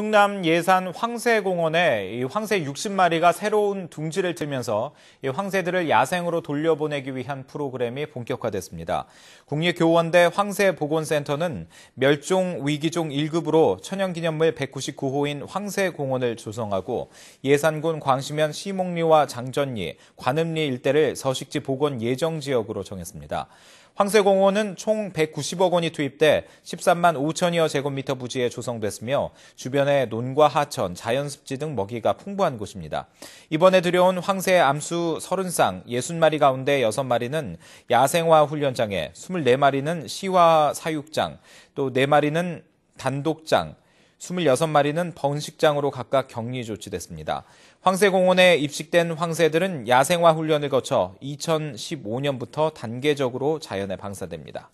충남 예산 황새공원에 이 황새 60마리가 새로운 둥지를 틀면서 이 황새들을 야생으로 돌려보내기 위한 프로그램이 본격화됐습니다. 국립교원대 황새보건센터는 멸종 위기종 1급으로 천연기념물 199호인 황새공원을 조성하고 예산군 광시면 시몽리와 장전리, 관음리 일대를 서식지 보건 예정 지역으로 정했습니다. 황새공원은 총 190억 원이 투입돼 13만 5천여 제곱미터 부지에 조성됐으며 주변에 논과 하천, 자연습지 등 먹이가 풍부한 곳입니다. 이번에 들여온 황새 암수 30쌍 60마리 가운데 6마리는 야생화 훈련장에 24마리는 시화 사육장, 또 4마리는 단독장, 26마리는 번식장으로 각각 격리 조치됐습니다. 황새공원에 입식된 황새들은 야생화 훈련을 거쳐 2015년부터 단계적으로 자연에 방사됩니다.